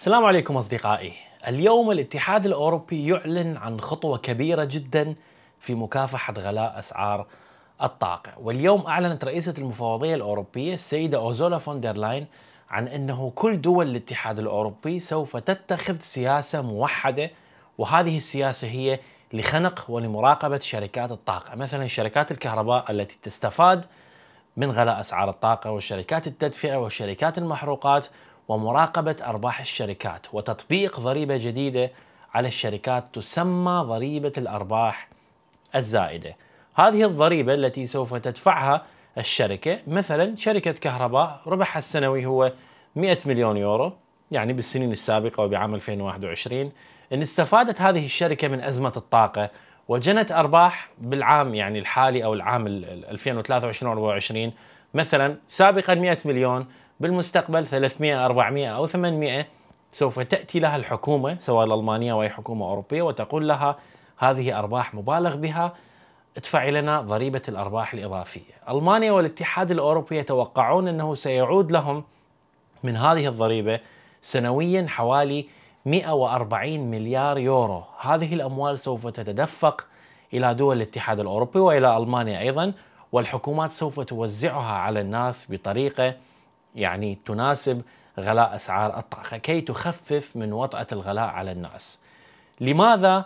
السلام عليكم اصدقائي. اليوم الاتحاد الاوروبي يعلن عن خطوه كبيره جدا في مكافحه غلاء اسعار الطاقه، واليوم اعلنت رئيسه المفوضيه الاوروبيه السيده اوزولا فوندرلاين عن انه كل دول الاتحاد الاوروبي سوف تتخذ سياسه موحده وهذه السياسه هي لخنق ولمراقبه شركات الطاقه، مثلا شركات الكهرباء التي تستفاد من غلاء اسعار الطاقه والشركات التدفئه والشركات المحروقات ومراقبة أرباح الشركات وتطبيق ضريبة جديدة على الشركات تسمى ضريبة الأرباح الزائدة هذه الضريبة التي سوف تدفعها الشركة مثلا شركة كهرباء ربحها السنوي هو 100 مليون يورو يعني بالسنين السابقة وبعام 2021 إن استفادت هذه الشركة من أزمة الطاقة وجنت أرباح بالعام يعني الحالي أو العام 2023 24 مثلا سابقا 100 مليون بالمستقبل 300 400 أو 800 سوف تأتي لها الحكومة سواء الألمانية أو أي حكومة أوروبية وتقول لها هذه أرباح مبالغ بها ادفعي لنا ضريبة الأرباح الإضافية ألمانيا والاتحاد الأوروبي يتوقعون أنه سيعود لهم من هذه الضريبة سنويا حوالي 140 مليار يورو هذه الأموال سوف تتدفق إلى دول الاتحاد الأوروبي وإلى ألمانيا أيضا والحكومات سوف توزعها على الناس بطريقة يعني تناسب غلاء أسعار الطاقة كي تخفف من وطأة الغلاء على الناس لماذا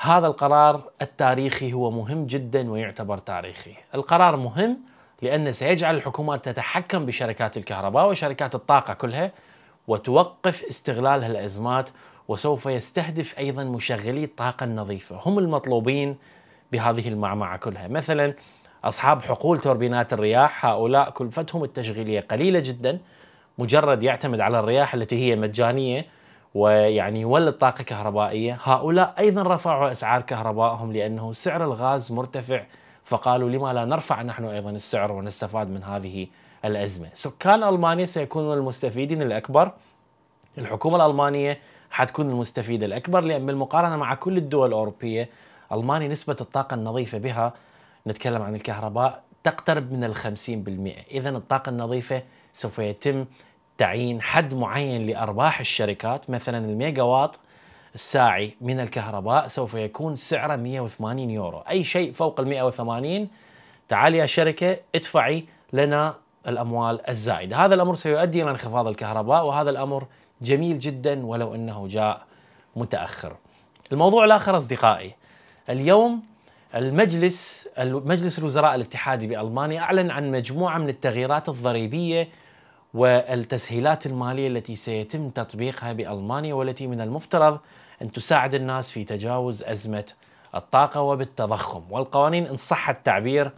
هذا القرار التاريخي هو مهم جدا ويعتبر تاريخي القرار مهم لأنه سيجعل الحكومات تتحكم بشركات الكهرباء وشركات الطاقة كلها وتوقف استغلال هالأزمات وسوف يستهدف أيضا مشغلي الطاقة النظيفة هم المطلوبين بهذه المعمعة كلها مثلا أصحاب حقول توربينات الرياح هؤلاء كلفتهم التشغيلية قليلة جدا مجرد يعتمد على الرياح التي هي مجانية ويعني يولد طاقة كهربائية هؤلاء أيضا رفعوا أسعار كهربائهم لأنه سعر الغاز مرتفع فقالوا لما لا نرفع نحن أيضا السعر ونستفاد من هذه الأزمة سكان ألمانيا سيكونون المستفيدين الأكبر الحكومة الألمانية حتكون المستفيدة الأكبر لأن بالمقارنة مع كل الدول الأوروبية ألمانيا نسبة الطاقة النظيفة بها نتكلم عن الكهرباء تقترب من الخمسين بالمئة إذا الطاقة النظيفة سوف يتم تعيين حد معين لأرباح الشركات مثلا الميجا الساعي من الكهرباء سوف يكون سعره 180 يورو أي شيء فوق ال 180 تعالي يا شركة ادفعي لنا الأموال الزائدة هذا الأمر سيؤدي إلى انخفاض الكهرباء وهذا الأمر جميل جدا ولو أنه جاء متأخر الموضوع الآخر أصدقائي اليوم المجلس مجلس الوزراء الاتحادي بالمانيا اعلن عن مجموعه من التغييرات الضريبيه والتسهيلات الماليه التي سيتم تطبيقها بالمانيا والتي من المفترض ان تساعد الناس في تجاوز ازمه الطاقه وبالتضخم، والقوانين ان صح التعبير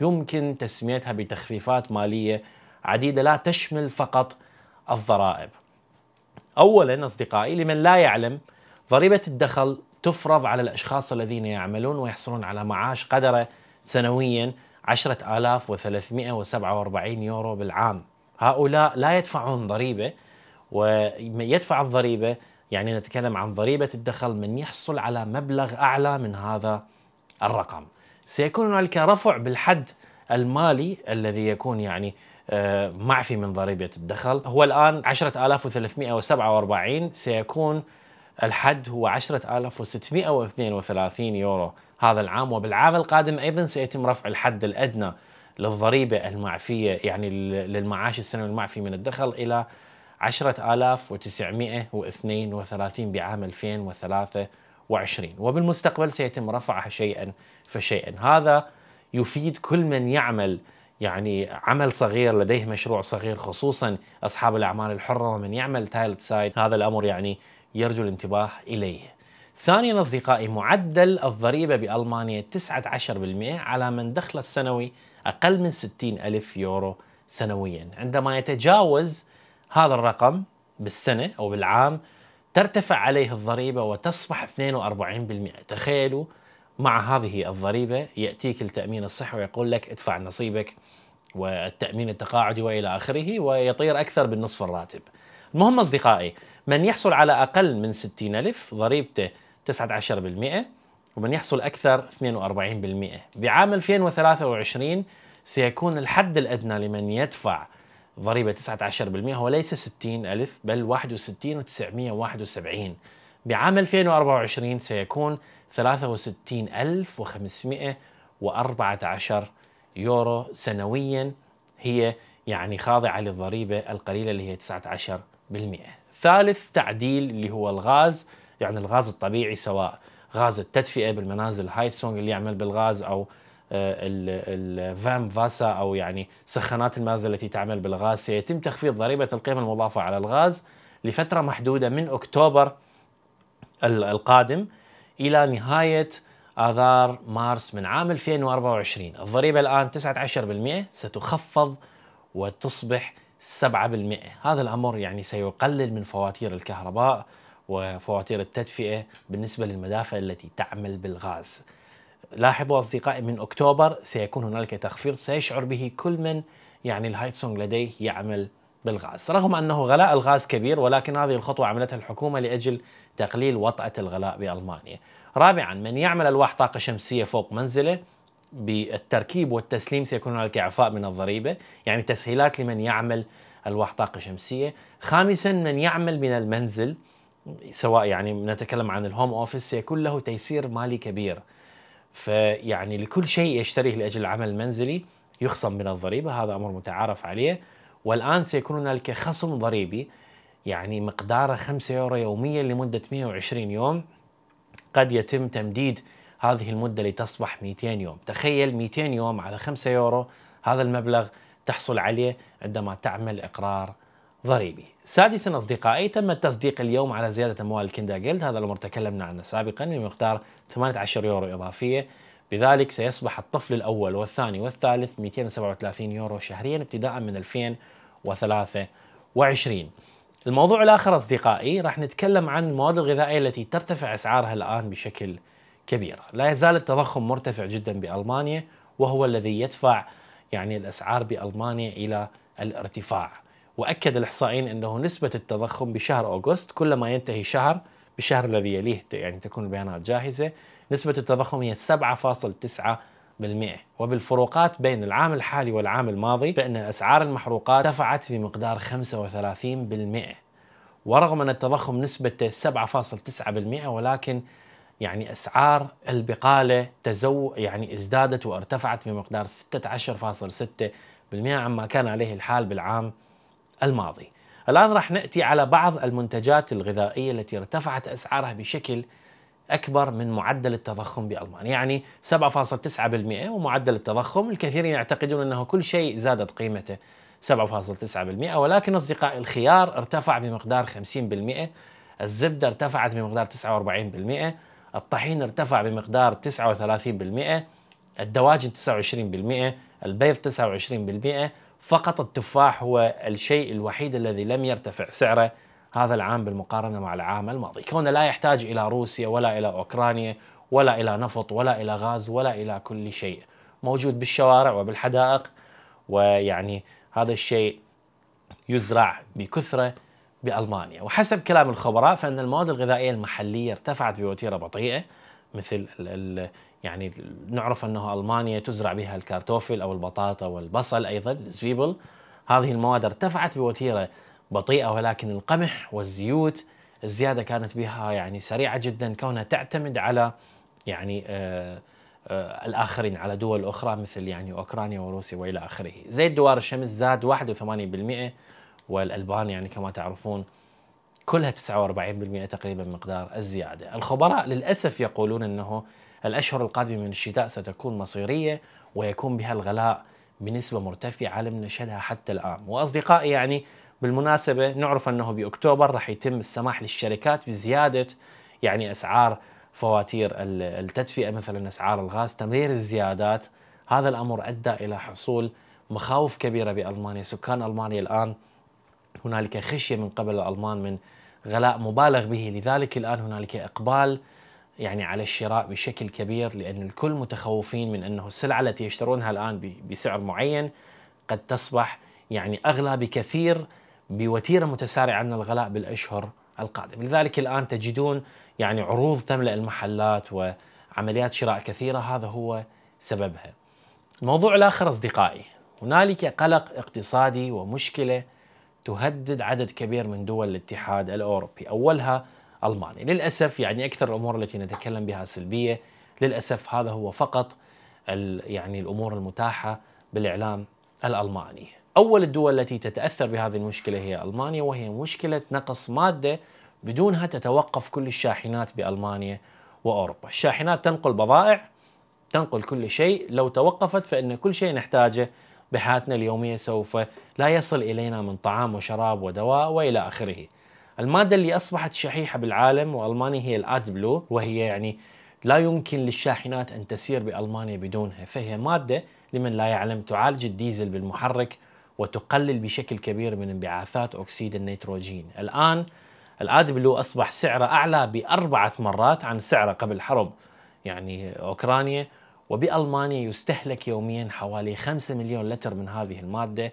يمكن تسميتها بتخفيفات ماليه عديده لا تشمل فقط الضرائب. اولا اصدقائي لمن لا يعلم ضريبه الدخل تفرض على الأشخاص الذين يعملون ويحصلون على معاش قدره سنويا 10347 يورو بالعام هؤلاء لا يدفعون ضريبة ويدفع الضريبة يعني نتكلم عن ضريبة الدخل من يحصل على مبلغ أعلى من هذا الرقم سيكون هنالك رفع بالحد المالي الذي يكون يعني آه، معفي من ضريبة الدخل هو الآن 10347 سيكون الحد هو 10632 يورو هذا العام وبالعام القادم أيضا سيتم رفع الحد الأدنى للضريبة المعفية يعني للمعاش السنوي المعفي من الدخل إلى 10932 بعام 2023 وبالمستقبل سيتم رفعها شيئا فشيئا هذا يفيد كل من يعمل يعني عمل صغير لديه مشروع صغير خصوصا اصحاب الاعمال الحره ومن يعمل تايلت سايد هذا الامر يعني يرجو الانتباه إليه ثانيا أصدقائي معدل الضريبة بألمانيا 19% على من دخله السنوي أقل من 60 ألف يورو سنويا عندما يتجاوز هذا الرقم بالسنة أو بالعام ترتفع عليه الضريبة وتصبح 42% تخيلوا مع هذه الضريبة يأتيك التأمين الصحي ويقول لك ادفع نصيبك والتأمين التقاعدي وإلى آخره ويطير أكثر بالنصف الراتب المهم أصدقائي من يحصل على أقل من 60 ألف ضريبته 19% ومن يحصل أكثر 42% بعام 2023 سيكون الحد الأدنى لمن يدفع ضريبة 19% هو ليس 60 ألف بل 61971 بعام 2024 سيكون 63514 يورو سنويا هي يعني خاضعة للضريبة القليلة اللي هي 19% ثالث تعديل اللي هو الغاز يعني الغاز الطبيعي سواء غاز التدفئه بالمنازل هاي سونج اللي يعمل بالغاز او آه، الفام فاسا او يعني سخانات المنازل التي تعمل بالغاز سيتم تخفيض ضريبه القيمه المضافه على الغاز لفتره محدوده من اكتوبر القادم الى نهايه اذار مارس من عام 2024 الضريبه الان 19% ستخفض وتصبح 7% هذا الأمر يعني سيقلل من فواتير الكهرباء وفواتير التدفئة بالنسبة للمدافع التي تعمل بالغاز لاحظوا أصدقائي من أكتوبر سيكون هنالك تخفيض سيشعر به كل من يعني الهايتسونغ لديه يعمل بالغاز رغم أنه غلاء الغاز كبير ولكن هذه الخطوة عملتها الحكومة لأجل تقليل وطأة الغلاء بألمانيا رابعا من يعمل ألواح طاقة شمسية فوق منزله بالتركيب والتسليم سيكون هناك إعفاء من الضريبة يعني تسهيلات لمن يعمل ألواح طاقة شمسية خامسا من يعمل من المنزل سواء يعني نتكلم عن الهوم اوفيس سيكون له تيسير مالي كبير فيعني لكل شيء يشتريه لاجل العمل المنزلي يخصم من الضريبه هذا امر متعارف عليه والان سيكون هنالك خصم ضريبي يعني مقداره 5 يورو يوميا لمده 120 يوم قد يتم تمديد هذه المدة لتصبح 200 يوم تخيل 200 يوم على 5 يورو هذا المبلغ تحصل عليه عندما تعمل إقرار ضريبي سادسا أصدقائي تم التصديق اليوم على زيادة أموال الكندا جلد هذا الأمر تكلمنا عنه سابقا بمقدار 18 يورو إضافية بذلك سيصبح الطفل الأول والثاني والثالث 237 يورو شهريا ابتداء من 2023 الموضوع الآخر أصدقائي راح نتكلم عن المواد الغذائية التي ترتفع أسعارها الآن بشكل كبيرة لا يزال التضخم مرتفع جدا بألمانيا وهو الذي يدفع يعني الأسعار بألمانيا إلى الارتفاع وأكد الإحصائيين أنه نسبة التضخم بشهر أغسطس كلما ينتهي شهر بالشهر الذي يليه يعني تكون البيانات جاهزة نسبة التضخم هي 7.9% وبالفروقات بين العام الحالي والعام الماضي فإن أسعار المحروقات ارتفعت في مقدار 35% ورغم أن التضخم نسبته 7.9% ولكن يعني اسعار البقاله تزو يعني ازدادت وارتفعت بمقدار 16.6% عما كان عليه الحال بالعام الماضي. الان راح ناتي على بعض المنتجات الغذائيه التي ارتفعت اسعارها بشكل اكبر من معدل التضخم بالمانيا، يعني 7.9% ومعدل التضخم الكثيرين يعتقدون انه كل شيء زادت قيمته 7.9% ولكن اصدقائي الخيار ارتفع بمقدار 50%، الزبده ارتفعت بمقدار 49%، الطحين ارتفع بمقدار 39%، الدواجن 29%، البيض 29%، فقط التفاح هو الشيء الوحيد الذي لم يرتفع سعره هذا العام بالمقارنة مع العام الماضي كونه لا يحتاج إلى روسيا ولا إلى أوكرانيا ولا إلى نفط ولا إلى غاز ولا إلى كل شيء موجود بالشوارع وبالحدائق ويعني هذا الشيء يزرع بكثرة بألمانيا وحسب كلام الخبراء فإن المواد الغذائية المحلية ارتفعت بوتيرة بطيئة مثل الـ الـ يعني نعرف أنه ألمانيا تزرع بها الكارتوفل أو البطاطا والبصل أيضا الزويبل هذه المواد ارتفعت بوتيرة بطيئة ولكن القمح والزيوت الزيادة كانت بها يعني سريعة جدا كونها تعتمد على يعني آآ آه، آآ آه، الآخرين على دول أخرى مثل يعني أوكرانيا وروسيا وإلى آخره زيت دوار الشمس زاد 81% والألبان يعني كما تعرفون كلها 49% تقريبا مقدار الزيادة الخبراء للأسف يقولون أنه الأشهر القادمة من الشتاء ستكون مصيرية ويكون بها الغلاء بنسبة مرتفعة لم نشهدها حتى الآن وأصدقائي يعني بالمناسبة نعرف أنه بأكتوبر راح يتم السماح للشركات بزيادة يعني أسعار فواتير التدفئة مثلا أسعار الغاز تمرير الزيادات هذا الأمر أدى إلى حصول مخاوف كبيرة بألمانيا سكان ألمانيا الآن هنالك خشيه من قبل الالمان من غلاء مبالغ به لذلك الان هنالك اقبال يعني على الشراء بشكل كبير لان الكل متخوفين من انه السلعه التي يشترونها الان بسعر معين قد تصبح يعني اغلى بكثير بوتيره متسارعه من الغلاء بالاشهر القادمه، لذلك الان تجدون يعني عروض تملا المحلات وعمليات شراء كثيره هذا هو سببها. الموضوع الاخر اصدقائي، هنالك قلق اقتصادي ومشكله تهدد عدد كبير من دول الاتحاد الاوروبي، اولها المانيا، للاسف يعني اكثر الامور التي نتكلم بها سلبيه، للاسف هذا هو فقط يعني الامور المتاحه بالاعلام الالماني. اول الدول التي تتاثر بهذه المشكله هي المانيا وهي مشكله نقص ماده بدونها تتوقف كل الشاحنات بالمانيا واوروبا، الشاحنات تنقل بضائع تنقل كل شيء، لو توقفت فان كل شيء نحتاجه بحياتنا اليومية سوف لا يصل إلينا من طعام وشراب ودواء وإلى آخره المادة اللي أصبحت شحيحة بالعالم وألمانيا هي الآد بلو وهي يعني لا يمكن للشاحنات أن تسير بألمانيا بدونها فهي مادة لمن لا يعلم تعالج الديزل بالمحرك وتقلل بشكل كبير من انبعاثات أكسيد النيتروجين الآن الآد بلو أصبح سعره أعلى بأربعة مرات عن سعره قبل الحرب يعني أوكرانيا وبألمانيا يستهلك يوميا حوالي 5 مليون لتر من هذه المادة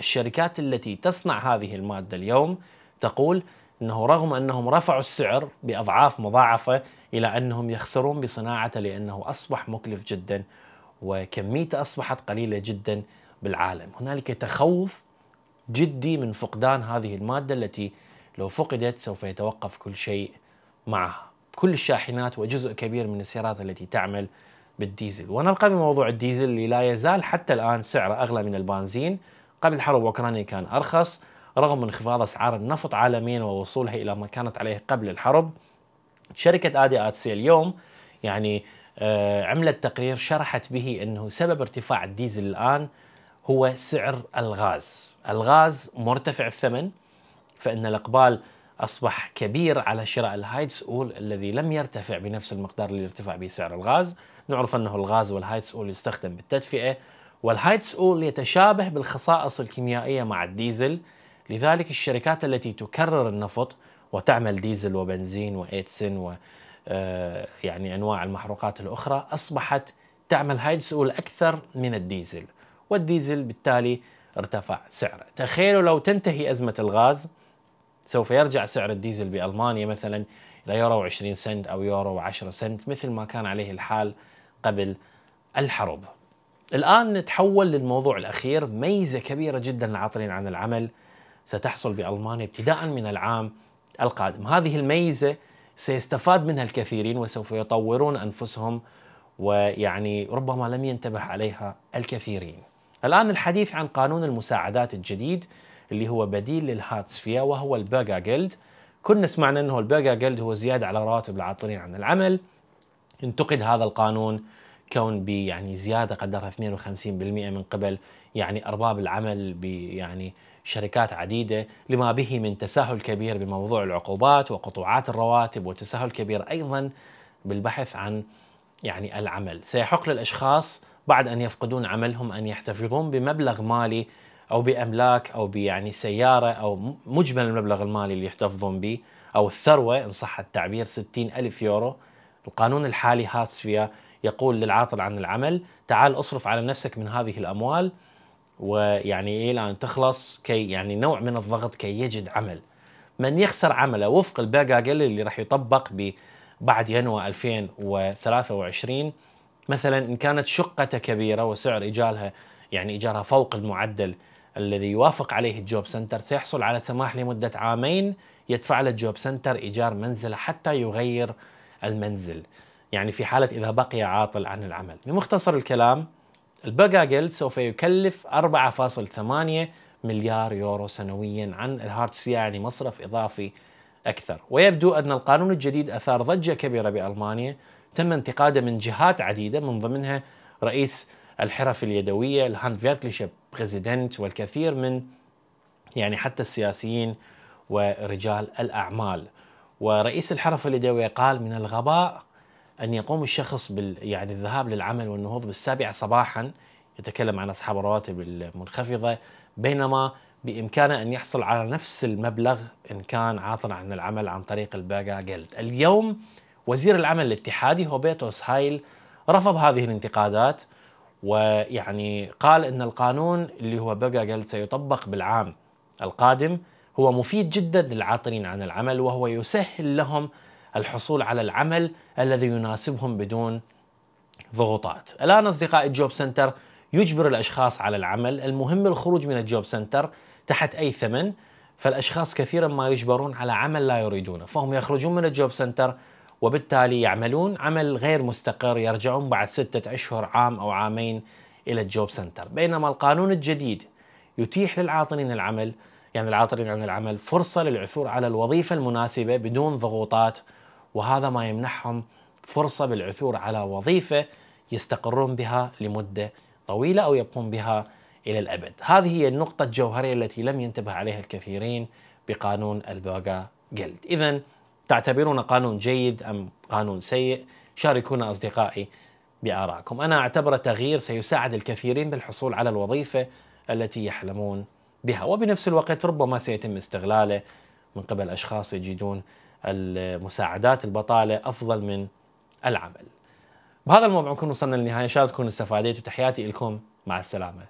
الشركات التي تصنع هذه المادة اليوم تقول أنه رغم أنهم رفعوا السعر بأضعاف مضاعفة إلى أنهم يخسرون بصناعته لأنه أصبح مكلف جدا وكميته أصبحت قليلة جدا بالعالم هنالك تخوف جدي من فقدان هذه المادة التي لو فقدت سوف يتوقف كل شيء معها كل الشاحنات وجزء كبير من السيارات التي تعمل بالديزل ونلقي بموضوع الديزل اللي لا يزال حتى الآن سعره أغلى من البنزين قبل حرب أوكرانيا كان أرخص رغم انخفاض أسعار النفط عالميا ووصولها إلى ما كانت عليه قبل الحرب شركة آدي آتسي اليوم يعني آه، عملت تقرير شرحت به أنه سبب ارتفاع الديزل الآن هو سعر الغاز الغاز مرتفع الثمن فإن الإقبال أصبح كبير على شراء الهايدس أول الذي لم يرتفع بنفس المقدار اللي ارتفع به سعر الغاز نعرف أنه الغاز اول يستخدم بالتدفئة اول يتشابه بالخصائص الكيميائية مع الديزل لذلك الشركات التي تكرر النفط وتعمل ديزل وبنزين وإيتسن و آه، يعني أنواع المحروقات الأخرى أصبحت تعمل اول أكثر من الديزل والديزل بالتالي ارتفع سعره تخيلوا لو تنتهي أزمة الغاز سوف يرجع سعر الديزل بألمانيا مثلا إلى يورو 20 سنت أو يورو 10 سنت مثل ما كان عليه الحال قبل الحرب الآن نتحول للموضوع الأخير ميزة كبيرة جدا للعاطلين عن العمل ستحصل بألمانيا ابتداء من العام القادم هذه الميزة سيستفاد منها الكثيرين وسوف يطورون أنفسهم ويعني ربما لم ينتبه عليها الكثيرين الآن الحديث عن قانون المساعدات الجديد اللي هو بديل للهاتسفيا وهو البرجا جلد كنا سمعنا أنه البرجا جلد هو زيادة على رواتب العاطلين عن العمل انتقد هذا القانون كون يعني زياده قدرها 52% من قبل يعني ارباب العمل يعني شركات عديده لما به من تساهل كبير بموضوع العقوبات وقطوعات الرواتب وتساهل كبير ايضا بالبحث عن يعني العمل، سيحق للاشخاص بعد ان يفقدون عملهم ان يحتفظون بمبلغ مالي او باملاك او بيعني سياره او مجمل المبلغ المالي اللي يحتفظون به او الثروه ان صح التعبير 60 الف يورو القانون الحالي هاتسفيا يقول للعاطل عن العمل تعال اصرف على نفسك من هذه الاموال ويعني الى ان تخلص كي يعني نوع من الضغط كي يجد عمل. من يخسر عمله وفق الباجاجل اللي راح يطبق بعد يناير 2023 مثلا ان كانت شقته كبيره وسعر ايجارها يعني ايجارها فوق المعدل الذي يوافق عليه الجوب سنتر سيحصل على سماح لمده عامين يدفع له الجوب سنتر ايجار منزله حتى يغير المنزل يعني في حالة إذا بقي عاطل عن العمل بمختصر الكلام البقا سوف يكلف 4.8 مليار يورو سنويا عن الهارتس يعني مصرف إضافي أكثر ويبدو أن القانون الجديد أثار ضجة كبيرة بألمانيا تم انتقاده من جهات عديدة من ضمنها رئيس الحرف اليدوية الهاندفيركليشة بريزيدنت والكثير من يعني حتى السياسيين ورجال الأعمال ورئيس الحرف اليدوي قال من الغباء أن يقوم الشخص بال يعني الذهاب للعمل والنهوض بالسابعة صباحا يتكلم عن أصحاب الرواتب المنخفضة بينما بإمكانه أن يحصل على نفس المبلغ إن كان عاطل عن العمل عن طريق الباقا جلد اليوم وزير العمل الاتحادي هوبيتوس هايل رفض هذه الانتقادات ويعني قال ان القانون اللي هو باجا جلد سيطبق بالعام القادم هو مفيد جدا للعاطلين عن العمل وهو يسهل لهم الحصول على العمل الذي يناسبهم بدون ضغوطات الآن أصدقاء الجوب سنتر يجبر الأشخاص على العمل المهم الخروج من الجوب سنتر تحت أي ثمن فالأشخاص كثيرا ما يجبرون على عمل لا يريدونه فهم يخرجون من الجوب سنتر وبالتالي يعملون عمل غير مستقر يرجعون بعد ستة أشهر عام أو عامين إلى الجوب سنتر بينما القانون الجديد يتيح للعاطلين العمل يعني العاطلين عن العمل فرصة للعثور على الوظيفة المناسبة بدون ضغوطات وهذا ما يمنحهم فرصة بالعثور على وظيفة يستقرون بها لمدة طويلة أو يبقون بها إلى الأبد هذه هي النقطة الجوهرية التي لم ينتبه عليها الكثيرين بقانون الباغا جلد إذا تعتبرون قانون جيد أم قانون سيء شاركونا أصدقائي بآرائكم أنا أعتبره تغيير سيساعد الكثيرين بالحصول على الوظيفة التي يحلمون بها. بها وبنفس الوقت ربما سيتم استغلاله من قبل أشخاص يجدون المساعدات البطالة أفضل من العمل بهذا الموضوع نكون وصلنا للنهاية إن شاء الله تكونوا استفاديتوا وتحياتي لكم مع السلامة